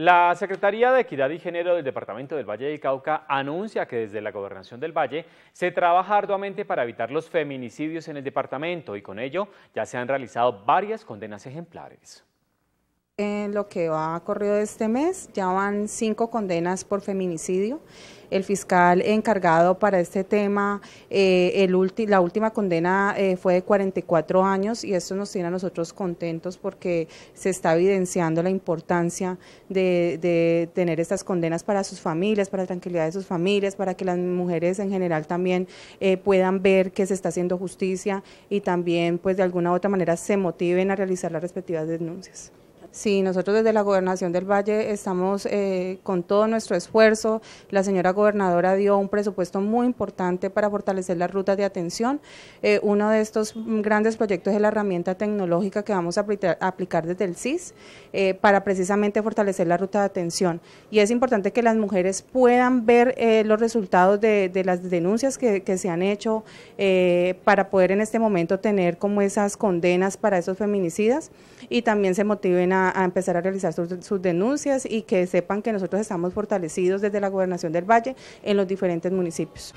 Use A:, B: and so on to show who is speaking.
A: La Secretaría de Equidad y Género del Departamento del Valle del Cauca anuncia que desde la Gobernación del Valle se trabaja arduamente para evitar los feminicidios en el departamento y con ello ya se han realizado varias condenas ejemplares
B: en lo que va corrido de este mes. Ya van cinco condenas por feminicidio. El fiscal encargado para este tema, eh, la última condena eh, fue de 44 años y esto nos tiene a nosotros contentos porque se está evidenciando la importancia de, tener estas condenas para sus familias, para la tranquilidad de sus familias, para que las mujeres en general también eh, puedan ver que se está haciendo justicia y también pues de alguna u otra manera se motiven a realizar las respectivas denuncias. Sí, nosotros desde la Gobernación del Valle estamos eh, con todo nuestro esfuerzo. La señora gobernadora dio un presupuesto muy importante para fortalecer las rutas de atención. Eh, uno de estos grandes proyectos es la herramienta tecnológica que vamos a aplicar desde el CIS eh, para precisamente fortalecer la ruta de atención. Y es importante que las mujeres puedan ver los resultados de, las denuncias que, que se han hecho para poder en este momento tener como esas condenas para esos feminicidas y también se motiven a a, empezar a realizar sus, denuncias y que sepan que nosotros estamos fortalecidos desde la gobernación del Valle en los diferentes municipios.